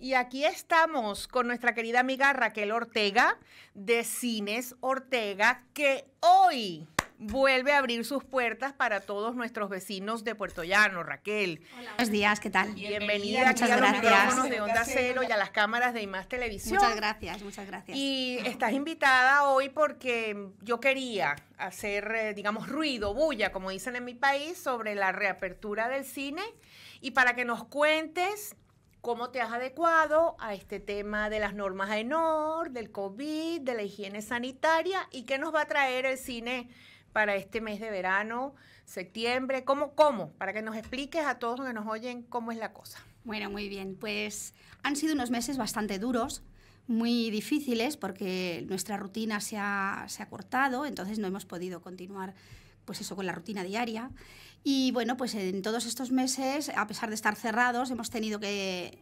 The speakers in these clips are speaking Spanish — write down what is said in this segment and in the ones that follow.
Y aquí estamos con nuestra querida amiga Raquel Ortega de Cines Ortega, que hoy vuelve a abrir sus puertas para todos nuestros vecinos de Puerto Llano. Raquel. buenos días, ¿qué tal? Bienvenida, a los micrófonos de Onda Cero y a las cámaras de IMAS Televisión. Muchas gracias, muchas gracias. Y estás invitada hoy porque yo quería hacer, eh, digamos, ruido, bulla, como dicen en mi país, sobre la reapertura del cine y para que nos cuentes cómo te has adecuado a este tema de las normas ENOR, del COVID, de la higiene sanitaria y qué nos va a traer el cine para este mes de verano, septiembre, cómo, cómo, para que nos expliques a todos los que nos oyen cómo es la cosa. Bueno, muy bien, pues han sido unos meses bastante duros, muy difíciles porque nuestra rutina se ha, se ha cortado, entonces no hemos podido continuar pues eso, con la rutina diaria. Y bueno, pues en todos estos meses, a pesar de estar cerrados, hemos tenido que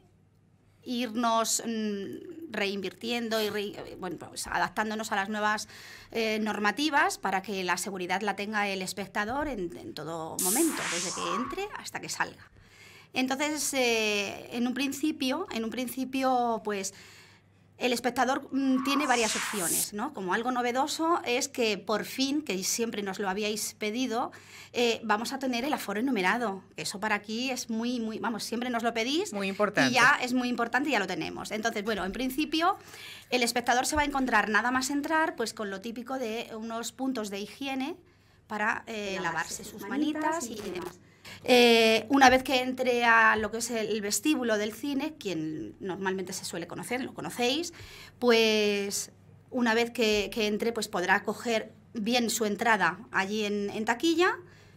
irnos mm, reinvirtiendo y pues adaptándonos a las nuevas eh, normativas para que la seguridad la tenga el espectador en, todo momento, desde que entre hasta que salga. Entonces, eh, en un principio, en un principio, pues el espectador mm, tiene varias opciones, ¿no? Como algo novedoso es que por fin, que siempre nos lo habíais pedido, eh, vamos a tener el aforo enumerado. Eso para aquí es muy, muy, vamos, siempre nos lo pedís. Muy importante. Y ya es muy importante y ya lo tenemos. Entonces, bueno, en principio, el espectador se va a encontrar nada más entrar, pues con lo típico de unos puntos de higiene para eh, lavarse, sus manitas, y demás. Eh, una vez que entre a lo que es el vestíbulo del cine, quien normalmente se suele conocer, lo conocéis, pues una vez que, entre, pues podrá coger bien su entrada allí en, taquilla,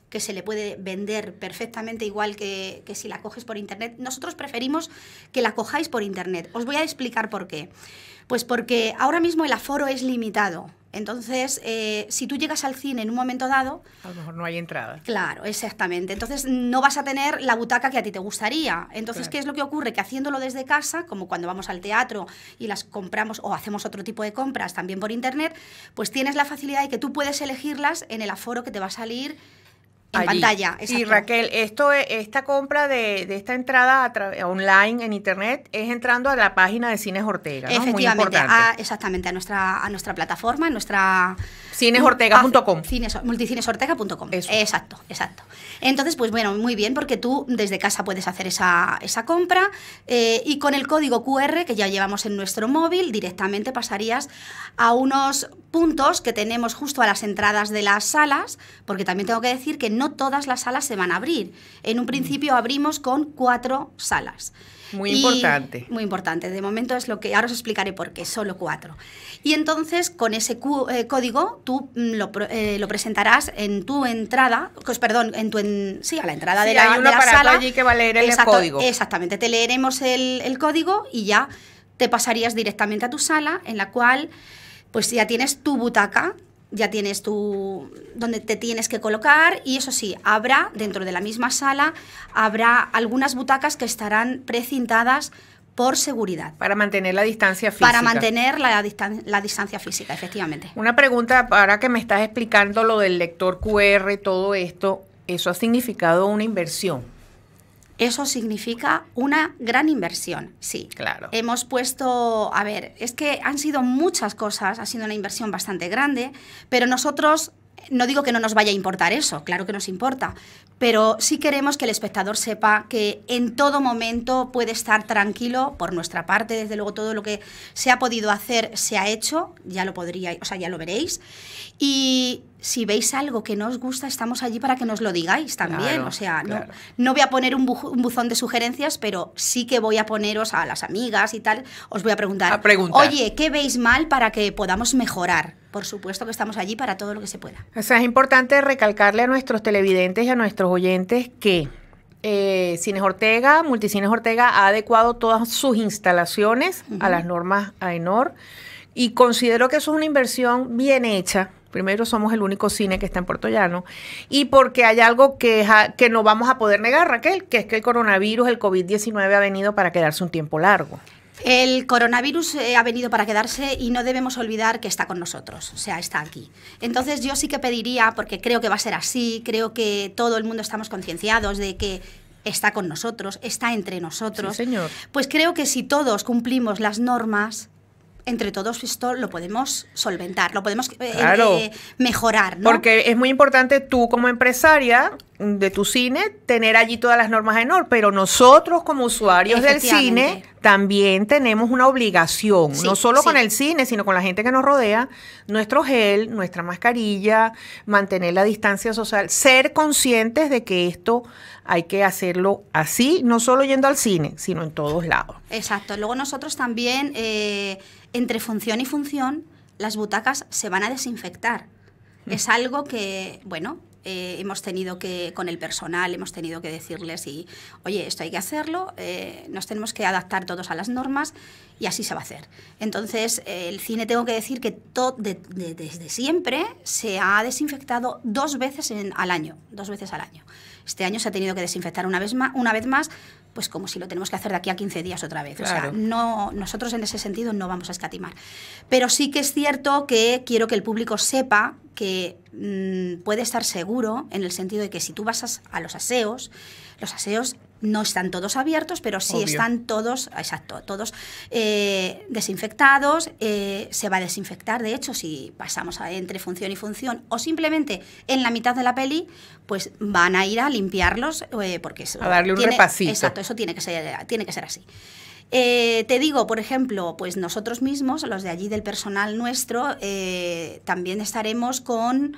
que se le puede vender perfectamente igual que, que si la coges por internet. Nosotros preferimos que la cojáis por internet. Os voy a explicar por qué. Pues porque ahora mismo el aforo es limitado. Entonces, eh, si tú llegas al cine en un momento dado... A lo mejor no hay entrada. Claro, exactamente. Entonces, no vas a tener la butaca que a ti te gustaría. Entonces, ¿qué es lo que ocurre? Que haciéndolo desde casa, como cuando vamos al teatro y las compramos o hacemos otro tipo de compras también por internet, pues tienes la facilidad de que tú puedes elegirlas en el aforo que te va a salir en pantalla. Y Raquel, esto, e, esta compra de, esta entrada online en internet es entrando a la página de Cines Ortega. ¿no? Efectivamente, exactamente, a nuestra, a nuestra plataforma, en nuestra cinesortega.com. Cines, multicinesortega.com. Exacto, exacto. Entonces, pues bueno, muy bien, porque tú desde casa puedes hacer esa, esa compra eh, y con el código QR que ya llevamos en nuestro móvil, directamente pasarías a unos puntos que tenemos justo a las entradas de las salas, porque también tengo que decir que no no todas las salas se van a abrir. En un mm. principio abrimos con cuatro salas. Muy importante. Muy importante. De momento es lo que ahora os explicaré por qué, solo cuatro. Y entonces con ese eh, código tú mm, eh, lo, presentarás en tu entrada, pues, perdón, en tu sí, a la entrada de la, hay sala. allí que va a leer el código. Exactamente, te leeremos el, el código y ya te pasarías directamente a tu sala en la cual pues ya tienes tu butaca ya tienes tu donde te tienes que colocar y eso sí, habrá dentro de la misma sala habrá algunas butacas que estarán precintadas por seguridad. Para mantener la distancia física. Para mantener la, la, distancia física, efectivamente. Una pregunta, ahora que me estás explicando lo del lector QR, todo esto, eso ha significado una inversión eso significa una gran inversión, sí. Claro. Hemos puesto, a ver, es que han sido muchas cosas, ha sido una inversión bastante grande, pero nosotros no digo que no nos vaya a importar eso, claro que nos importa, pero sí queremos que el espectador sepa que en todo momento puede estar tranquilo por nuestra parte, desde luego todo lo que se ha podido hacer se ha hecho, ya lo podría, o sea, ya lo veréis y si veis algo que no os gusta, estamos allí para que nos lo digáis también. o sea, no, no, voy a poner un, buzón de sugerencias, pero sí que voy a poneros a las amigas y tal, os voy a preguntar, oye, ¿qué veis mal para que podamos mejorar? Por supuesto que estamos allí para todo lo que se pueda. O sea, es importante recalcarle a nuestros televidentes y a nuestros oyentes que eh, Cines Ortega, Multicines Ortega, ha adecuado todas sus instalaciones a las normas AENOR y considero que eso es una inversión bien hecha Primero, somos el único cine que está en Puerto Llano. Y porque hay algo que, que no vamos a poder negar, Raquel, que es que el coronavirus, el COVID-19 ha venido para quedarse un tiempo largo. El coronavirus eh, ha venido para quedarse y no debemos olvidar que está con nosotros, o sea, está aquí. Entonces yo sí que pediría, porque creo que va a ser así, creo que todo el mundo estamos concienciados de que está con nosotros, está entre nosotros. señor. Pues creo que si todos cumplimos las normas, entre todos esto lo podemos solventar, lo podemos eh, eh, mejorar. Porque es muy importante tú como empresaria de tu cine tener allí todas las normas de honor pero nosotros como usuarios del cine también tenemos una obligación, no solo con el cine, sino con la gente que nos rodea, nuestro gel, nuestra mascarilla, mantener la distancia social, ser conscientes de que esto hay que hacerlo así, no solo yendo al cine, sino en todos lados. Exacto, luego nosotros también, eh, entre función y función, las butacas se van a desinfectar. Mm. Es algo que, bueno, eh, hemos tenido que, con el personal, hemos tenido que decirles, y, oye, esto hay que hacerlo, eh, nos tenemos que adaptar todos a las normas y así se va a hacer. Entonces, el cine, tengo que decir que desde siempre se ha desinfectado dos veces al año, dos veces al año. Este año se ha tenido que desinfectar una vez, más, una vez más, pues como si lo tenemos que hacer de aquí a 15 días otra vez. no, nosotros en ese sentido no vamos a escatimar. Pero sí que es cierto que quiero que el público sepa que Mm, puede estar seguro en el sentido de que si tú vas a, los aseos, los aseos no están todos abiertos, pero sí están todos, exacto, todos eh, desinfectados. Eh, se va a desinfectar, de hecho, si pasamos entre función y función, o simplemente en la mitad de la peli, pues van a ir a limpiarlos, eh, porque eso, a darle un tiene, Exacto, eso que ser, tiene que ser así. Eh, te digo, por ejemplo, pues nosotros mismos, los de allí del personal nuestro, eh, también estaremos con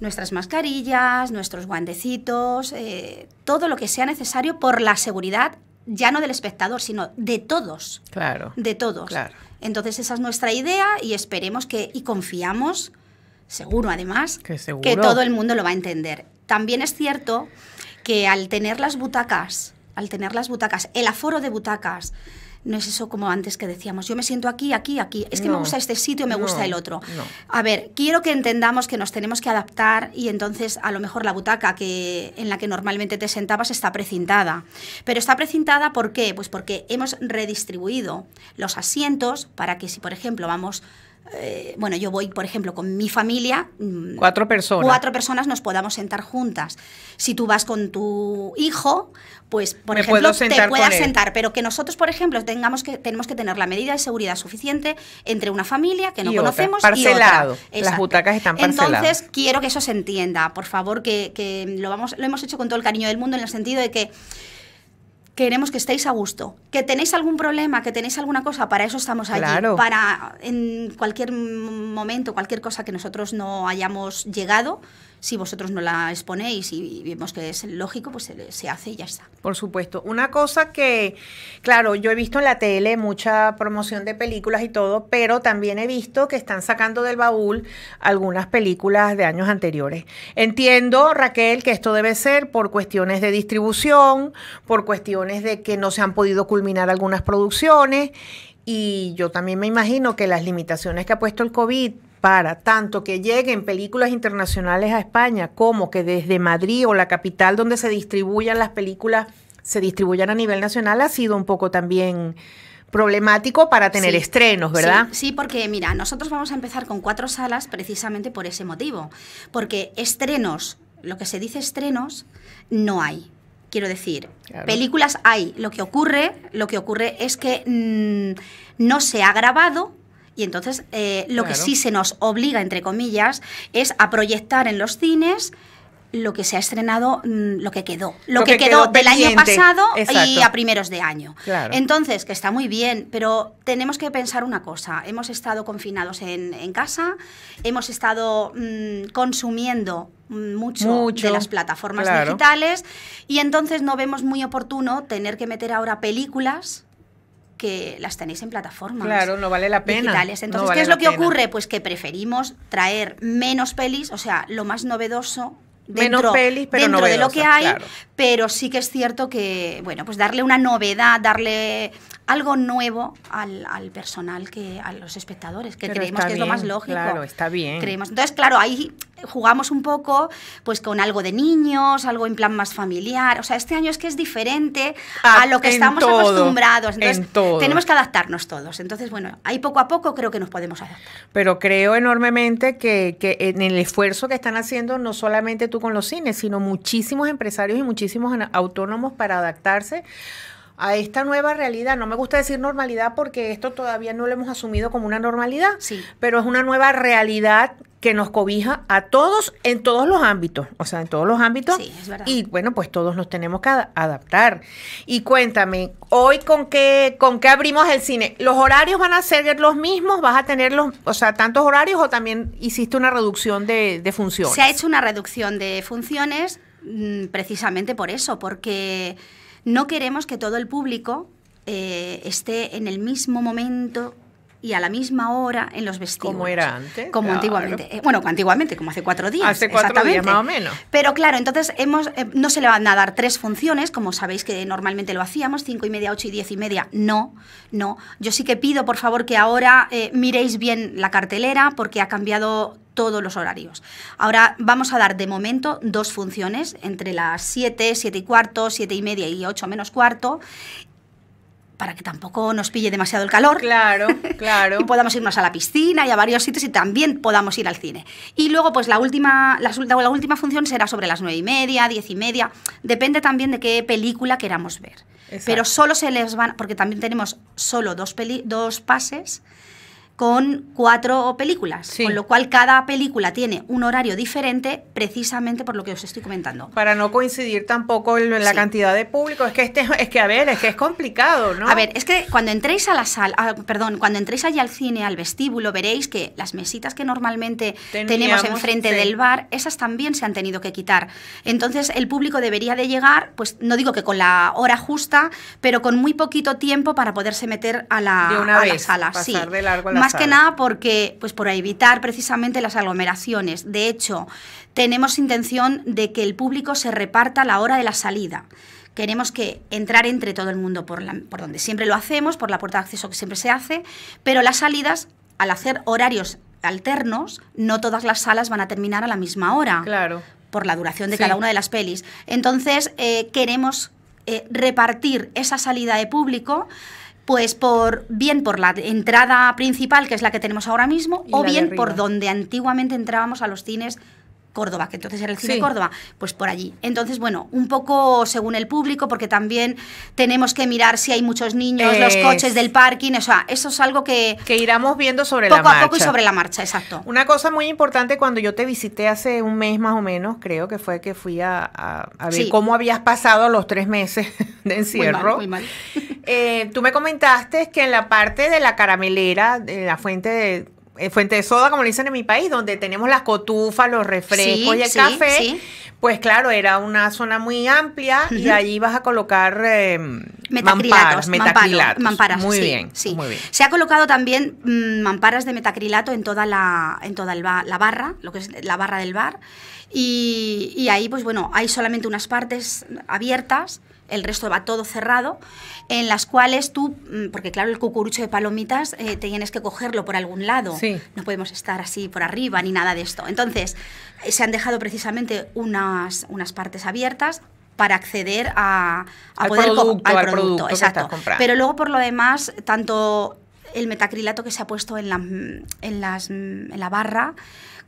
nuestras mascarillas, nuestros guandecitos, eh, todo lo que sea necesario por la seguridad, ya no del espectador, sino de todos. Claro. De todos. Claro. Entonces esa es nuestra idea y esperemos que, y confiamos, seguro además, que todo el mundo lo va a entender. También es cierto que al tener las butacas al tener las butacas, el aforo de butacas, no es eso como antes que decíamos, yo me siento aquí, aquí, aquí, es que me gusta este sitio, me gusta el otro. A ver, quiero que entendamos que nos tenemos que adaptar y entonces a lo mejor la butaca que, en la que normalmente te sentabas está precintada. Pero está precintada ¿por qué? Pues porque hemos redistribuido los asientos para que si, por ejemplo, vamos eh, bueno, yo voy, por ejemplo, con mi familia. Mm, cuatro personas. Cuatro personas nos podamos sentar juntas. Si tú vas con tu hijo, pues, por ejemplo, te puedas sentar. Pero que nosotros, por ejemplo, tengamos que, tenemos que tener la medida de seguridad suficiente entre una familia que no conocemos Parcelado. y Las butacas están parceladas. Entonces, quiero que eso se entienda. Por favor, que, que lo, vamos, lo hemos hecho con todo el cariño del mundo en el sentido de que queremos que estéis a gusto. Que tenéis algún problema, que tenéis alguna cosa, para eso estamos allí. Para en cualquier momento, cualquier cosa que nosotros no hayamos llegado, si vosotros no la exponéis y vemos que es lógico, pues se, hace y ya está. Por supuesto. Una cosa que, claro, yo he visto en la tele mucha promoción de películas y todo, pero también he visto que están sacando del baúl algunas películas de años anteriores. Entiendo, Raquel, que esto debe ser por cuestiones de distribución, por cuestiones de que no se han podido culminar algunas producciones. Y yo también me imagino que las limitaciones que ha puesto el COVID para tanto que lleguen películas internacionales a España como que desde Madrid o la capital donde se distribuyan las películas se distribuyan a nivel nacional ha sido un poco también problemático para tener estrenos, ¿verdad? Sí, porque mira, nosotros vamos a empezar con cuatro salas precisamente por ese motivo, porque estrenos, lo que se dice estrenos, no hay. Quiero decir, películas hay. Lo que ocurre, lo que ocurre es que mm, no se ha grabado y entonces eh, lo que sí se nos obliga, entre comillas, es a proyectar en los cines lo que se ha estrenado, mm, lo que quedó, lo, que, quedó, del año pasado y a primeros de año. Entonces, que está muy bien, pero tenemos que pensar una cosa, hemos estado confinados en, casa, hemos estado mm, consumiendo mm, mucho, de las plataformas digitales y entonces no vemos muy oportuno tener que meter ahora películas que las tenéis en plataformas. Claro, no vale la pena. Entonces, ¿qué es lo que ocurre? Pues que preferimos traer menos pelis, o sea, lo más novedoso Dentro, de lo que hay, pero sí que es cierto que, bueno, pues darle una novedad, darle algo nuevo al, personal, que a los espectadores, que creemos que es lo más lógico. Claro, está bien. Creemos. Entonces, claro, ahí jugamos un poco pues con algo de niños, algo en plan más familiar. O sea, este año es que es diferente a, ah, lo que estamos acostumbrados. Entonces, tenemos que adaptarnos todos. Entonces, bueno, ahí poco a poco creo que nos podemos adaptar. Pero creo enormemente que, que en el esfuerzo que están haciendo no solamente tú con los cines, sino muchísimos empresarios y muchísimos autónomos para adaptarse a esta nueva realidad. No me gusta decir normalidad porque esto todavía no lo hemos asumido como una normalidad, sí. pero es una nueva realidad que nos cobija a todos en todos los ámbitos, o sea, en todos los ámbitos. Sí, es verdad. Y bueno, pues todos nos tenemos que adaptar. Y cuéntame, hoy con qué con abrimos el cine? ¿Los horarios van a ser los mismos? ¿Vas a tener los, o sea, tantos horarios o también hiciste una reducción de, de funciones? Se ha hecho una reducción de funciones mm, precisamente por eso, porque no queremos que todo el público eh, esté en el mismo momento y a la misma hora en los vestidos. Como era antes. Como antiguamente. Eh, bueno, antiguamente, como hace cuatro días. Hace cuatro días más o menos. Pero claro, entonces hemos, eh, no se le van a dar tres funciones, como sabéis que normalmente lo hacíamos, cinco y media, ocho y diez y media. No, no. Yo sí que pido, por favor, que ahora miréis bien la cartelera, porque ha cambiado todos los horarios. Ahora vamos a dar de momento dos funciones, entre las 7, 7 y cuarto, 7 y media y 8 menos cuarto, para que tampoco nos pille demasiado el calor. Claro, claro. y podamos irnos a la piscina y a varios sitios y también podamos ir al cine. Y luego, pues la última, la, última función será sobre las 9 y media, 10 y media. Depende también de qué película queramos ver. Pero solo se les van, porque también tenemos solo dos, peli, dos pases con cuatro películas, con lo cual cada película tiene un horario diferente precisamente por lo que os estoy comentando. Para no coincidir tampoco en la cantidad de público, es que este, es que a ver, es que es complicado, ¿no? A ver, es que cuando entréis a la sala, perdón, cuando entréis allá al cine, al vestíbulo, veréis que las mesitas que normalmente tenemos enfrente del bar, esas también se han tenido que quitar. Entonces, el público debería de llegar, pues no digo que con la hora justa, pero con muy poquito tiempo para poderse meter a la, de una vez, pasar de largo más que nada porque, pues por evitar precisamente las aglomeraciones. De hecho, tenemos intención de que el público se reparta a la hora de la salida queremos que entrar entre todo el mundo por, la, por, donde siempre lo hacemos, por la puerta de acceso que siempre se hace, pero las salidas, al hacer horarios alternos, no todas las salas van a terminar a la misma hora. Claro. Por la duración de cada una de las pelis. Entonces, eh, queremos eh, repartir esa salida de público pues por bien por la entrada principal, que es la que tenemos ahora mismo, o bien por donde antiguamente entrábamos a los cines Córdoba, que entonces era el cine Córdoba, pues por allí. Entonces, bueno, un poco según el público, porque también tenemos que mirar si hay muchos niños, los coches del parking, o sea, eso es algo que... Que iramos viendo sobre la marcha. Poco a poco y sobre la marcha, exacto. Una cosa muy importante, cuando yo te visité hace un mes más o menos, creo que fue que fui a, ver cómo habías pasado los tres meses de encierro. Muy mal, muy mal. Eh, tú me comentaste que en la parte de la caramelera, de la fuente de eh, fuente de soda, como le dicen en mi país, donde tenemos las cotufas, los refrescos y el café, pues claro, era una zona muy amplia y allí vas a colocar eh, mamparas, muy bien, muy bien. Se ha colocado también mm, mamparas de metacrilato en toda la en toda la barra, lo que es la barra del bar. y ahí, pues bueno, hay solamente unas partes abiertas el resto va todo cerrado, en las cuales tú, mm, porque claro, el cucurucho de palomitas eh, te tienes que cogerlo por algún lado, no podemos estar así por arriba ni nada de esto. Entonces, eh, se han dejado precisamente unas, unas partes abiertas para acceder a, poder producto, al, producto, exacto. Pero luego por lo demás, tanto el metacrilato que se ha puesto en la, mm, en las, mm, la barra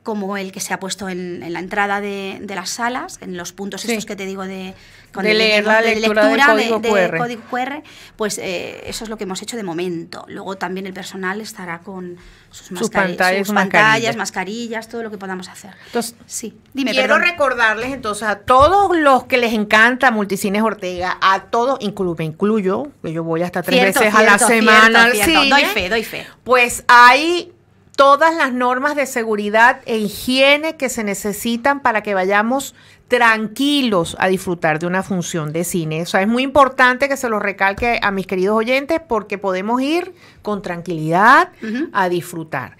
como el que se ha puesto en, la entrada de, las salas, en los puntos estos que te digo de, con de leer la lectura, de, código QR. pues eh, eso es lo que hemos hecho de momento. Luego también el personal estará con sus, pantallas, sus pantallas mascarillas. todo lo que podamos hacer. Entonces, sí. quiero recordarles entonces a todos los que les encanta Multicines Ortega, a todos, me incluyo, que yo voy hasta tres veces a la semana cierto, Doy fe, doy fe. Pues hay todas las normas de seguridad e higiene que se necesitan para que vayamos tranquilos a disfrutar de una función de cine. O sea, es muy importante que se lo recalque a mis queridos oyentes porque podemos ir con tranquilidad a disfrutar.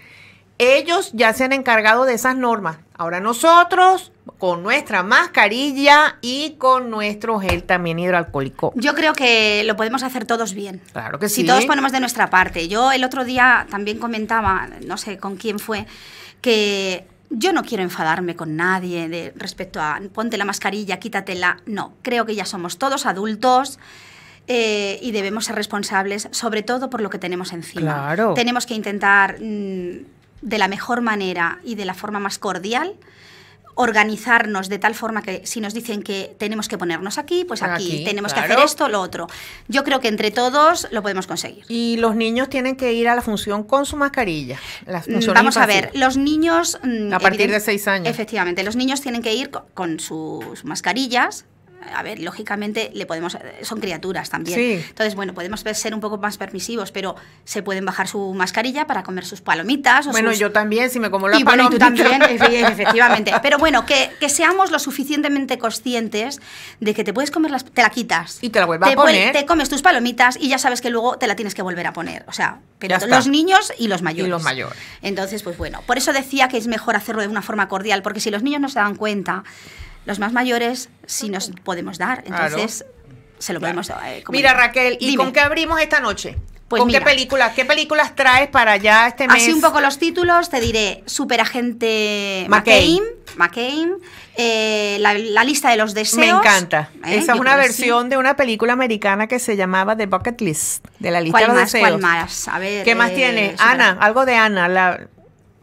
Ellos ya se han encargado de esas normas. Ahora nosotros, con nuestra mascarilla y con nuestro gel también hidroalcohólico. Yo creo que lo podemos hacer todos bien. Claro que sí. Si todos ponemos de nuestra parte. Yo el otro día también comentaba, no sé con quién fue, que yo no quiero enfadarme con nadie de, respecto a ponte la mascarilla, quítatela. No, creo que ya somos todos adultos. Eh, y debemos ser responsables, sobre todo por lo que tenemos encima. Tenemos que intentar mm, de la mejor manera y de la forma más cordial organizarnos de tal forma que si nos dicen que tenemos que ponernos aquí, pues aquí, tenemos que hacer esto, lo otro. Yo creo que entre todos lo podemos conseguir. Y los niños tienen que ir a la función con su mascarilla. Mm, vamos a ver, los niños... Mm, a partir de seis años. Efectivamente, los niños tienen que ir con sus mascarillas, a ver, lógicamente le podemos, eh, son criaturas también. Entonces, bueno, podemos ser un poco más permisivos, pero se pueden bajar su mascarilla para comer sus palomitas. bueno, yo también, si me como las y tú también, efectivamente. Pero bueno, que, seamos lo suficientemente conscientes de que te puedes comer las, te la quitas. Y te la vuelves a poner. Te comes tus palomitas y ya sabes que luego te la tienes que volver a poner. O sea, pero los niños y los mayores. Y los mayores. Entonces, pues bueno, por eso decía que es mejor hacerlo de una forma cordial, porque si los niños no se dan cuenta, los más mayores si nos podemos dar, entonces se lo podemos... dar. Eh, mira Raquel, ¿y con qué abrimos esta noche? Pues ¿Con qué películas? ¿Qué películas traes para ya este mes? Así un poco los títulos, te diré Superagente McCain, eh, la, lista de los deseos. Me encanta. Eh, Esa es una versión de una película americana que se llamaba The Bucket List, de la lista de los deseos. ¿Cuál más? ¿Qué más tiene? Ana, algo de Ana, la,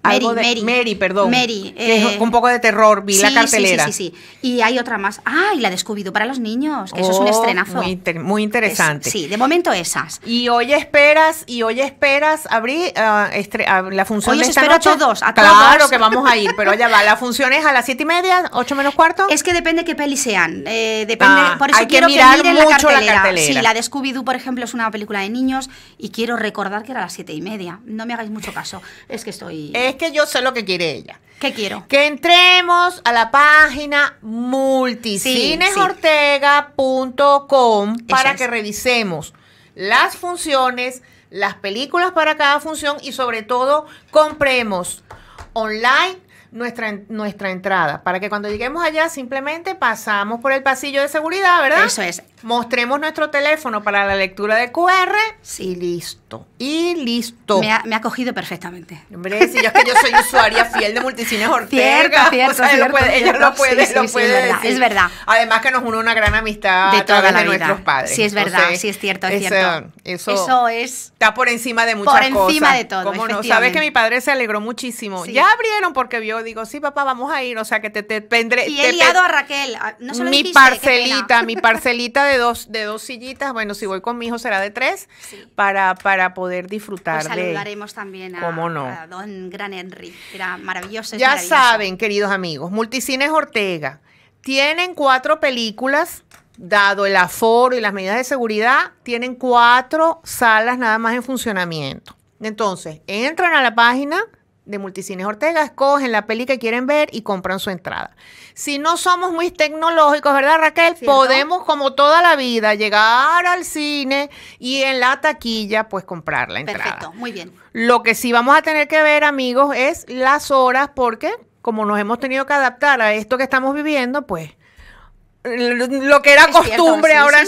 Mary, Mary, perdón. Mary. Eh, un poco de terror, vi la cartelera. Sí, sí, sí, Y hay otra más. Ah, y la de Scooby-Doo para los niños, eso es un oh, estrenazo. Muy, muy interesante. sí, de momento esas. Y hoy esperas, y hoy esperas abrí ah, ah, la función hoy de esta espero A todos, a Claro que vamos a ir, pero allá va. La función es a las siete y media, ocho menos cuarto. Es que depende qué peli sean. Eh, depende, ah, por eso quiero que, mirar mucho la, cartelera. Sí, la de Scooby-Doo, por ejemplo, es una película de niños y quiero recordar que era a las siete y media. No me hagáis mucho caso, es que estoy... Eh, es que yo sé lo que quiere ella. ¿Qué quiero? Que entremos a la página multicinesortega.com para que revisemos las funciones, las películas para cada función y sobre todo compremos online nuestra, nuestra entrada, para que cuando lleguemos allá simplemente pasamos por el pasillo de seguridad, ¿verdad? Eso es. Mostremos nuestro teléfono para la lectura de QR. Sí, listo. Y listo. Me ha, cogido perfectamente. Hombre, si yo es que yo soy usuaria fiel de Multicines Ortega. Cierto, Ella lo puede, es, Verdad, Además que nos une una gran amistad de a toda nuestros padres. Sí, es verdad, sí es cierto, eso, cierto. Eso, es... Está por encima de muchas cosas. Por encima de todo, no, sabes que mi padre se alegró muchísimo. Ya abrieron porque vio, digo, sí, papá, vamos a ir, o sea, que te, te Y he liado a Raquel, ah, no se Mi parcelita, mi parcelita de dos, de dos sillitas. Bueno, si voy con mi hijo será de tres para, para poder disfrutar. Pues saludaremos también a, don Gran Henry, era maravilloso. Ya saben, queridos amigos, Multicines Ortega. Tienen cuatro películas dado el aforo y las medidas de seguridad, tienen cuatro salas nada más en funcionamiento. Entonces, entran a la página de Multicines Ortega, escogen la peli que quieren ver y compran su entrada. Si no somos muy tecnológicos, ¿verdad Raquel? Podemos como toda la vida llegar al cine y en la taquilla pues comprar la entrada. Perfecto, muy bien. Lo que sí vamos a tener que ver amigos es las horas porque como nos hemos tenido que adaptar a esto que estamos viviendo, pues lo que era costumbre ahora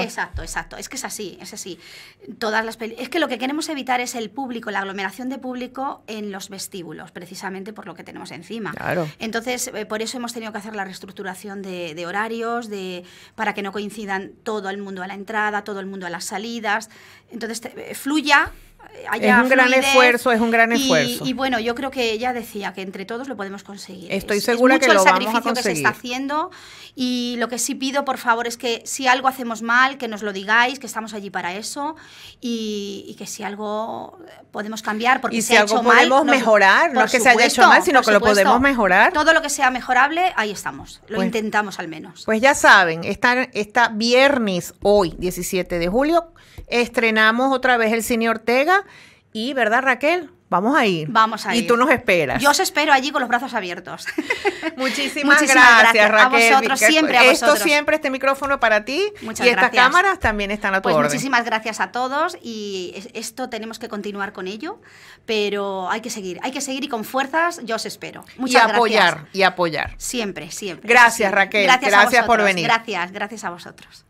exacto, exacto. Es que es así, es así. Todas las es que lo que queremos evitar es el público, la aglomeración de público en los vestíbulos, precisamente por lo que tenemos encima. Claro. Entonces, eh, por eso hemos tenido que hacer la reestructuración de, horarios, de para que no coincidan todo el mundo a la entrada, todo el mundo a las salidas. Entonces, eh, fluya es un gran esfuerzo, es un gran y, esfuerzo. Y bueno, yo creo que ella decía que entre todos lo podemos conseguir. Estoy segura que lo vamos a conseguir. que se está haciendo y lo que sí pido, por favor, es que si algo hacemos mal, que nos lo digáis, que estamos allí para eso y, que si algo podemos cambiar porque se si ha algo hecho podemos mal, mejorar, no es que se haya hecho mal, sino que lo podemos mejorar. Todo lo que sea mejorable, ahí estamos, lo pues intentamos al menos. Pues ya saben, esta está viernes hoy, 17 de julio, estrenamos otra vez el cine Ortega y, ¿verdad, Raquel? Vamos a ir. Vamos a ir. Y tú nos esperas. Yo os espero allí con los brazos abiertos. Muchísimas, gracias, Raquel. A vosotros, siempre a vosotros. Esto siempre, este micrófono para ti. Muchas y estas cámaras también están a tu pues orden. Muchísimas gracias a todos y esto tenemos que continuar con ello, pero hay que seguir, hay que seguir y con fuerzas yo os espero. Muchas gracias. Y apoyar, y apoyar. Siempre, siempre. Gracias, Raquel. Gracias, gracias por venir. Gracias, gracias a vosotros.